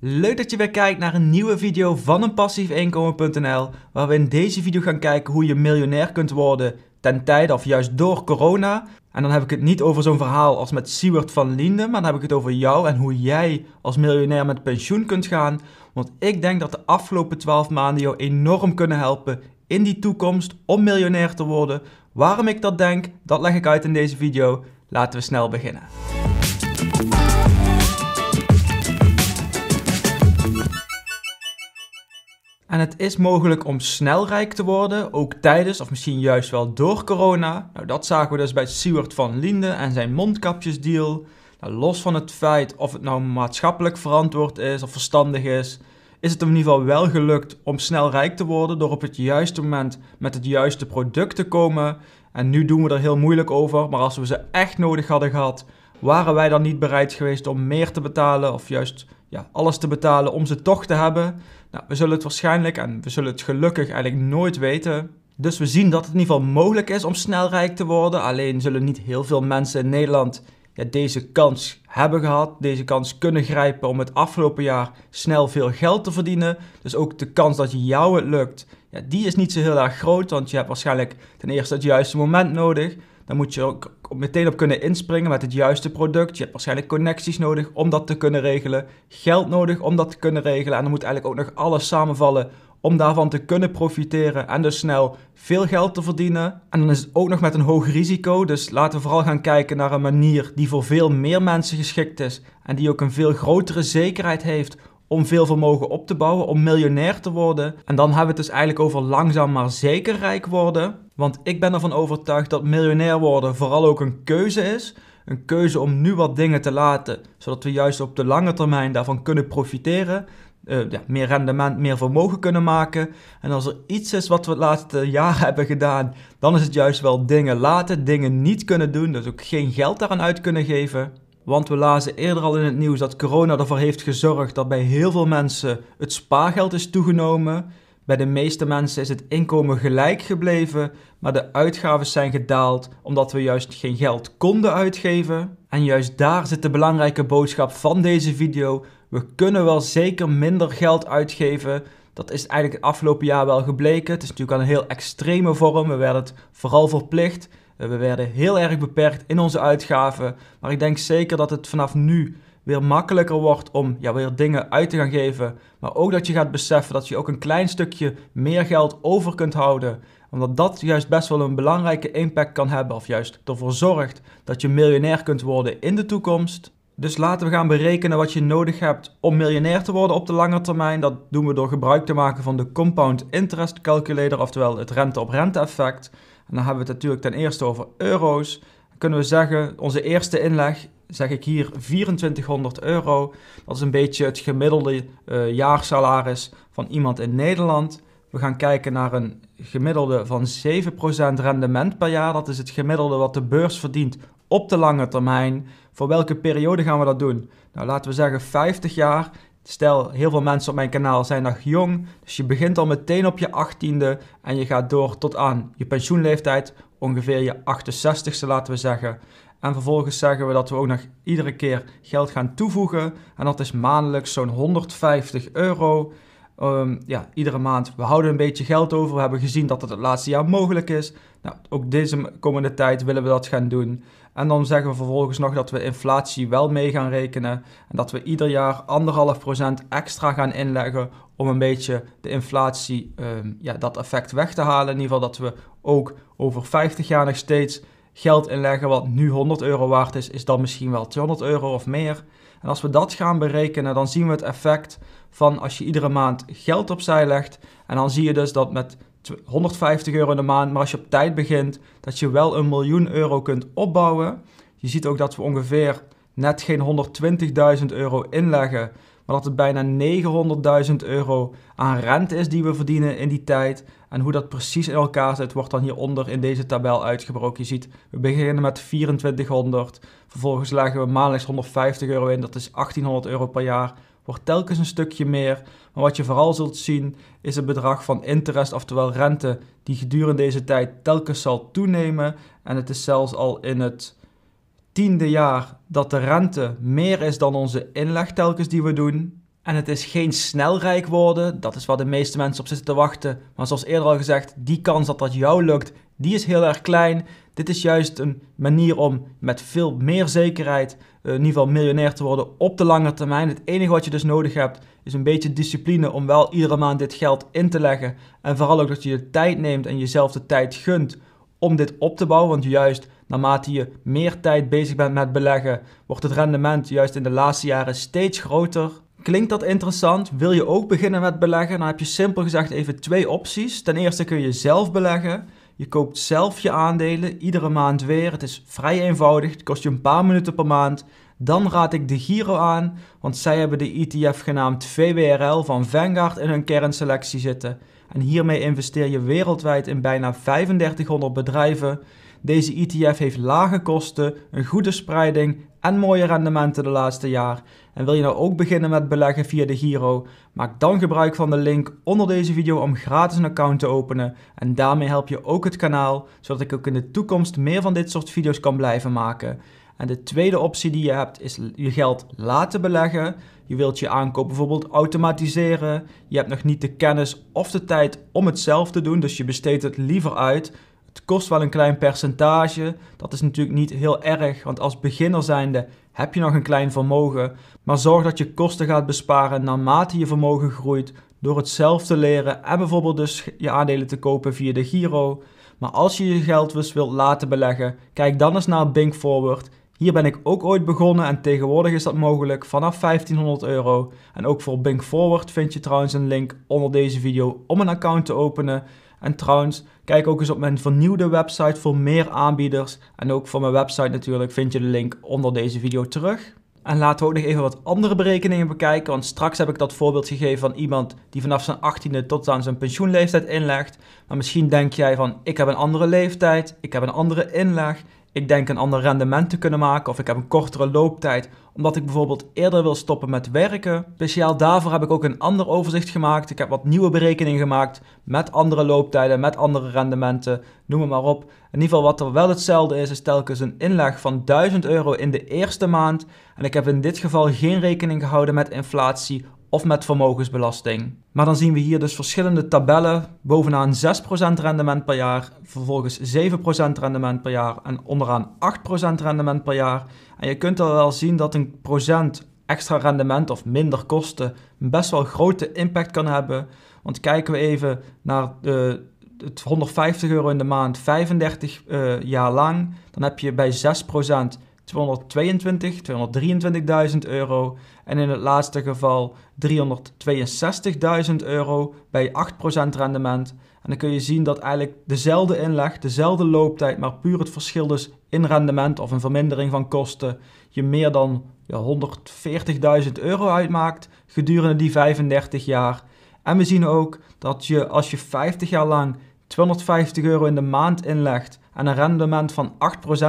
Leuk dat je weer kijkt naar een nieuwe video van een passiefinkomen.nl waar we in deze video gaan kijken hoe je miljonair kunt worden ten tijde of juist door corona. En dan heb ik het niet over zo'n verhaal als met Siewert van Linden, maar dan heb ik het over jou en hoe jij als miljonair met pensioen kunt gaan. Want ik denk dat de afgelopen 12 maanden jou enorm kunnen helpen in die toekomst om miljonair te worden. Waarom ik dat denk, dat leg ik uit in deze video. Laten we snel beginnen. En het is mogelijk om snel rijk te worden, ook tijdens of misschien juist wel door corona. Nou, dat zagen we dus bij Stuart van Linde en zijn mondkapjesdeal. Nou, los van het feit of het nou maatschappelijk verantwoord is of verstandig is, is het in ieder geval wel gelukt om snel rijk te worden door op het juiste moment met het juiste product te komen. En nu doen we er heel moeilijk over, maar als we ze echt nodig hadden gehad, waren wij dan niet bereid geweest om meer te betalen of juist ja, alles te betalen om ze toch te hebben? Nou, we zullen het waarschijnlijk en we zullen het gelukkig eigenlijk nooit weten. Dus we zien dat het in ieder geval mogelijk is om snel rijk te worden. Alleen zullen niet heel veel mensen in Nederland ja, deze kans hebben gehad, deze kans kunnen grijpen om het afgelopen jaar snel veel geld te verdienen. Dus ook de kans dat jou het lukt, ja, die is niet zo heel erg groot, want je hebt waarschijnlijk ten eerste het juiste moment nodig. Dan moet je ook meteen op kunnen inspringen met het juiste product. Je hebt waarschijnlijk connecties nodig om dat te kunnen regelen. Geld nodig om dat te kunnen regelen. En dan moet eigenlijk ook nog alles samenvallen om daarvan te kunnen profiteren en dus snel veel geld te verdienen. En dan is het ook nog met een hoog risico. Dus laten we vooral gaan kijken naar een manier die voor veel meer mensen geschikt is en die ook een veel grotere zekerheid heeft om veel vermogen op te bouwen, om miljonair te worden. En dan hebben we het dus eigenlijk over langzaam maar zeker rijk worden. Want ik ben ervan overtuigd dat miljonair worden vooral ook een keuze is. Een keuze om nu wat dingen te laten, zodat we juist op de lange termijn daarvan kunnen profiteren. Eh, ja, meer rendement, meer vermogen kunnen maken. En als er iets is wat we het laatste jaar hebben gedaan, dan is het juist wel dingen laten, dingen niet kunnen doen, dus ook geen geld daaraan uit kunnen geven. Want we lazen eerder al in het nieuws dat corona ervoor heeft gezorgd dat bij heel veel mensen het spaargeld is toegenomen. Bij de meeste mensen is het inkomen gelijk gebleven, maar de uitgaven zijn gedaald omdat we juist geen geld konden uitgeven. En juist daar zit de belangrijke boodschap van deze video. We kunnen wel zeker minder geld uitgeven. Dat is eigenlijk het afgelopen jaar wel gebleken. Het is natuurlijk al een heel extreme vorm. We werden het vooral verplicht. Eh, we werden heel erg beperkt in onze uitgaven. Maar ik denk zeker dat het vanaf nu weer makkelijker wordt om ja, weer dingen uit te gaan geven. Maar ook dat je gaat beseffen dat je ook een klein stukje meer geld over kunt houden. Omdat dat juist best wel een belangrijke impact kan hebben. Of juist ervoor zorgt dat je miljonair kunt worden in de toekomst. Dus laten we gaan berekenen wat je nodig hebt om miljonair te worden op de lange termijn. Dat doen we door gebruik te maken van de compound interest calculator, oftewel het rente-op-rente effect. En dan hebben we het natuurlijk ten eerste over euro's. Dan kunnen we zeggen, onze eerste inleg, zeg ik hier 2400 euro. Dat is een beetje het gemiddelde uh, jaarsalaris van iemand in Nederland. We gaan kijken naar een gemiddelde van 7% rendement per jaar. Dat is het gemiddelde wat de beurs verdient op de lange termijn. Voor welke periode gaan we dat doen? Nou, laten we zeggen 50 jaar Stel, heel veel mensen op mijn kanaal zijn nog jong, dus je begint al meteen op je 18e en je gaat door tot aan je pensioenleeftijd, ongeveer je 68 e laten we zeggen. En vervolgens zeggen we dat we ook nog iedere keer geld gaan toevoegen en dat is maandelijks zo'n 150 euro. Ehm, ja, iedere maand, we houden een beetje geld over. We hebben gezien dat dat het laatste jaar mogelijk is. Nou, ook deze komende tijd willen we dat gaan doen. En dan zeggen we vervolgens nog dat we inflatie wel mee gaan rekenen. En dat we ieder jaar anderhalf procent extra gaan inleggen om een beetje de inflatie, ehm, ja, dat effect weg te halen. In ieder geval dat we ook over 50 jaar nog steeds geld inleggen wat nu 100 euro waard is, is dan misschien wel 200 euro of meer. En als we dat gaan berekenen, dan zien we het effect van als je iedere maand geld opzij legt. En dan zie je dus dat met 150 euro in de maand. Maar als je op tijd begint, dat je wel een miljoen euro kunt opbouwen. Je ziet ook dat we ongeveer net geen 120.000 euro inleggen. Maar dat het bijna 900.000 euro aan rente is die we verdienen in die tijd. En hoe dat precies in elkaar zit, wordt dan hieronder in deze tabel uitgebroken. Je ziet, we beginnen met 2400. Vervolgens leggen we maandelijks 150 euro in. Dat is 1800 euro per jaar wordt telkens een stukje meer. Maar wat je vooral zult zien is het bedrag van interest, oftewel rente, die gedurende deze tijd telkens zal toenemen. En het is zelfs al in het tiende jaar dat de rente meer is dan onze inleg telkens die we doen. En het is geen snel rijk worden, dat is waar de meeste mensen op zitten te wachten. Maar zoals eerder al gezegd, die kans dat dat jou lukt, die is heel erg klein. Dit is juist een manier om met veel meer zekerheid eh, in ieder geval miljonair te worden op de lange termijn. Het enige wat je dus nodig hebt is een beetje discipline om wel iedere maand dit geld in te leggen. En vooral ook dat je de tijd neemt en jezelf de tijd gunt om dit op te bouwen. Want juist naarmate je meer tijd bezig bent met beleggen, wordt het rendement juist in de laatste jaren steeds groter. Klinkt dat interessant? Wil je ook beginnen met beleggen? Dan nou heb je simpel gezegd even twee opties. Ten eerste kun je zelf beleggen. Je koopt zelf je aandelen, iedere maand weer. Het is vrij eenvoudig, het kost je een paar minuten per maand. Dan raad ik de Giro aan, want zij hebben de ETF genaamd VWRL van Vanguard in hun kernselectie zitten. En hiermee investeer je wereldwijd in bijna 3500 bedrijven. Deze ETF heeft lage kosten, een goede spreiding en mooie rendementen de laatste jaar. En wil je nou ook beginnen met beleggen via de Giro? Maak dan gebruik van de link onder deze video om gratis een account te openen. En daarmee help je ook het kanaal, zodat ik ook in de toekomst meer van dit soort video's kan blijven maken. En de tweede optie die je hebt is je geld laten beleggen. Je wilt je aankoop bijvoorbeeld automatiseren. Je hebt nog niet de kennis of de tijd om het zelf te doen, dus je besteedt het liever uit. Het kost wel een klein percentage. Dat is natuurlijk niet heel erg, want als beginner zijnde heb je nog een klein vermogen. Maar zorg dat je kosten gaat besparen naarmate je vermogen groeit door het zelf te leren en bijvoorbeeld dus je aandelen te kopen via de Giro. Maar als je je geld dus wilt laten beleggen, kijk dan eens naar Bink Forward. Hier ben ik ook ooit begonnen en tegenwoordig is dat mogelijk vanaf 1500 euro. En ook voor Bink Forward vind je trouwens een link onder deze video om een account te openen. En trouwens, kijk ook eens op mijn vernieuwde website voor meer aanbieders. En ook voor mijn website natuurlijk vind je de link onder deze video terug. En laten we ook nog even wat andere berekeningen bekijken. Want straks heb ik dat voorbeeld gegeven van iemand die vanaf zijn 18e tot aan zijn pensioenleeftijd inlegt. Maar misschien denk jij van ik heb een andere leeftijd, ik heb een andere inleg ik denk een ander rendement te kunnen maken of ik heb een kortere looptijd omdat ik bijvoorbeeld eerder wil stoppen met werken. Speciaal daarvoor heb ik ook een ander overzicht gemaakt. Ik heb wat nieuwe berekeningen gemaakt met andere looptijden, met andere rendementen, noem het maar op. In ieder geval wat er wel hetzelfde is, is telkens een inleg van 1000 euro in de eerste maand. En ik heb in dit geval geen rekening gehouden met inflatie of met vermogensbelasting. Maar dan zien we hier dus verschillende tabellen. Bovenaan 6% rendement per jaar, vervolgens 7% rendement per jaar en onderaan 8% rendement per jaar. En je kunt al wel zien dat een procent extra rendement of minder kosten best wel grote impact kan hebben. Want kijken we even naar de, het 150 euro in de maand 35 eh, jaar lang, dan heb je bij 6% 222, 223.000 euro en in het laatste geval 362.000 euro bij 8% rendement. En dan kun je zien dat eigenlijk dezelfde inleg, dezelfde looptijd, maar puur het verschil dus in rendement of een vermindering van kosten, je meer dan ja, 140.000 euro uitmaakt gedurende die 35 jaar. En we zien ook dat je als je 50 jaar lang 250 euro in de maand inlegt en een rendement van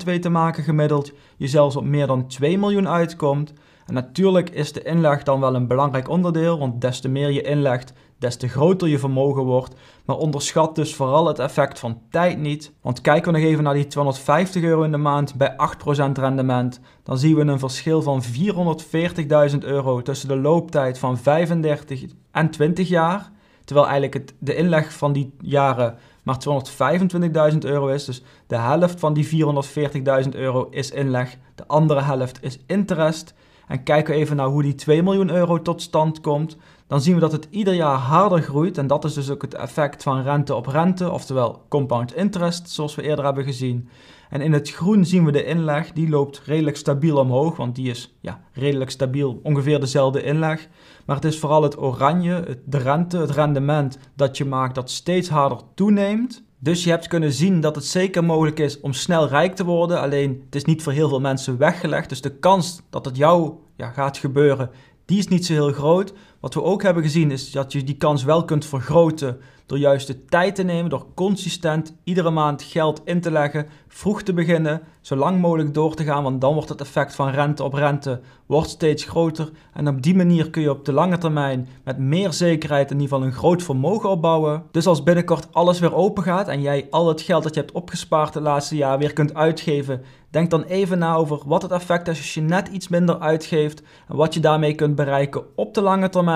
8% weet te maken gemiddeld, je zelfs op meer dan 2 miljoen uitkomt. En natuurlijk is de inleg dan wel een belangrijk onderdeel, want des te meer je inlegt, des te groter je vermogen wordt. Maar onderschat dus vooral het effect van tijd niet. Want kijken we nog even naar die 250 euro in de maand bij 8% rendement, dan zien we een verschil van 440.000 euro tussen de looptijd van 35 en 20 jaar. Terwijl eigenlijk het, de inleg van die jaren maar 225.000 euro is. Dus de helft van die 440.000 euro is inleg, de andere helft is interest. En kijken we even naar hoe die 2 miljoen euro tot stand komt. Dan zien we dat het ieder jaar harder groeit. En dat is dus ook het effect van rente op rente, oftewel compound interest, zoals we eerder hebben gezien. En in het groen zien we de inleg, die loopt redelijk stabiel omhoog, want die is ja, redelijk stabiel, ongeveer dezelfde inleg. Maar het is vooral het oranje, de rente, het rendement dat je maakt dat steeds harder toeneemt. Dus je hebt kunnen zien dat het zeker mogelijk is om snel rijk te worden. Alleen het is niet voor heel veel mensen weggelegd. Dus de kans dat het jou ja, gaat gebeuren, die is niet zo heel groot. Wat we ook hebben gezien is dat je die kans wel kunt vergroten door juist de tijd te nemen, door consistent iedere maand geld in te leggen, vroeg te beginnen, zo lang mogelijk door te gaan, want dan wordt het effect van rente op rente wordt steeds groter. En op die manier kun je op de lange termijn met meer zekerheid in ieder geval een groot vermogen opbouwen. Dus als binnenkort alles weer open gaat en jij al het geld dat je hebt opgespaard de laatste jaar weer kunt uitgeven, denk dan even na over wat het effect is als je net iets minder uitgeeft en wat je daarmee kunt bereiken op de lange termijn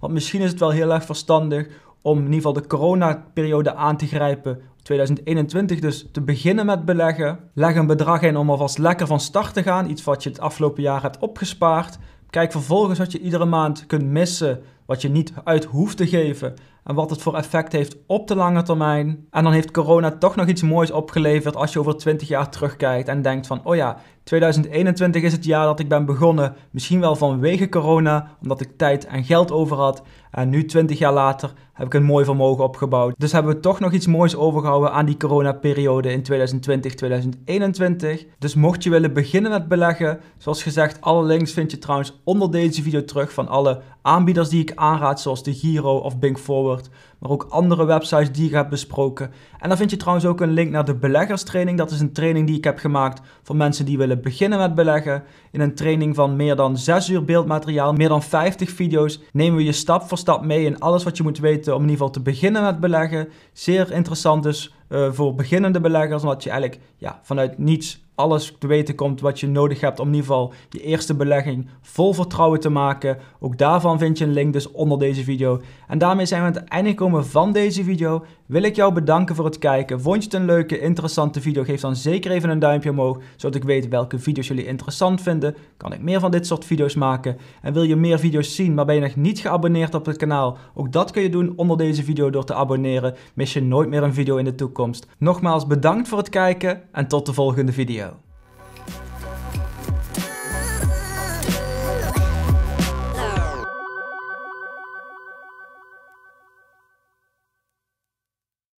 want misschien is het wel heel erg verstandig om in ieder geval de coronaperiode aan te grijpen. 2021 dus te beginnen met beleggen. Leg een bedrag in om alvast lekker van start te gaan. Iets wat je het afgelopen jaar hebt opgespaard. Kijk vervolgens wat je iedere maand kunt missen, wat je niet uit hoeft te geven en wat het voor effect heeft op de lange termijn. En dan heeft corona toch nog iets moois opgeleverd als je over 20 jaar terugkijkt en denkt van, oh ja, 2021 is het jaar dat ik ben begonnen, misschien wel vanwege corona, omdat ik tijd en geld over had. En nu, 20 jaar later, heb ik een mooi vermogen opgebouwd. Dus hebben we toch nog iets moois overgehouden aan die coronaperiode in 2020, 2021. Dus mocht je willen beginnen met beleggen, zoals gezegd, alle links vind je trouwens onder deze video terug van alle aanbieders die ik aanraad, zoals de Giro of Bing Forward maar ook andere websites die ik heb besproken. En dan vind je trouwens ook een link naar de beleggerstraining. Dat is een training die ik heb gemaakt voor mensen die willen beginnen met beleggen. In een training van meer dan 6 uur beeldmateriaal, meer dan 50 video's, nemen we je stap voor stap mee in alles wat je moet weten om in ieder geval te beginnen met beleggen. Zeer interessant dus eh, voor beginnende beleggers, omdat je eigenlijk ja, vanuit niets alles te weten komt wat je nodig hebt om in ieder geval je eerste belegging vol vertrouwen te maken. Ook daarvan vind je een link dus onder deze video. En daarmee zijn we aan het einde gekomen van deze video. Wil ik jou bedanken voor het kijken. Vond je het een leuke, interessante video? Geef dan zeker even een duimpje omhoog, zodat ik weet welke video's jullie interessant vinden. Kan ik meer van dit soort video's maken? En wil je meer video's zien, maar ben je nog niet geabonneerd op het kanaal? Ook dat kun je doen onder deze video door te abonneren. Mis je nooit meer een video in de toekomst. Nogmaals bedankt voor het kijken en tot de volgende video.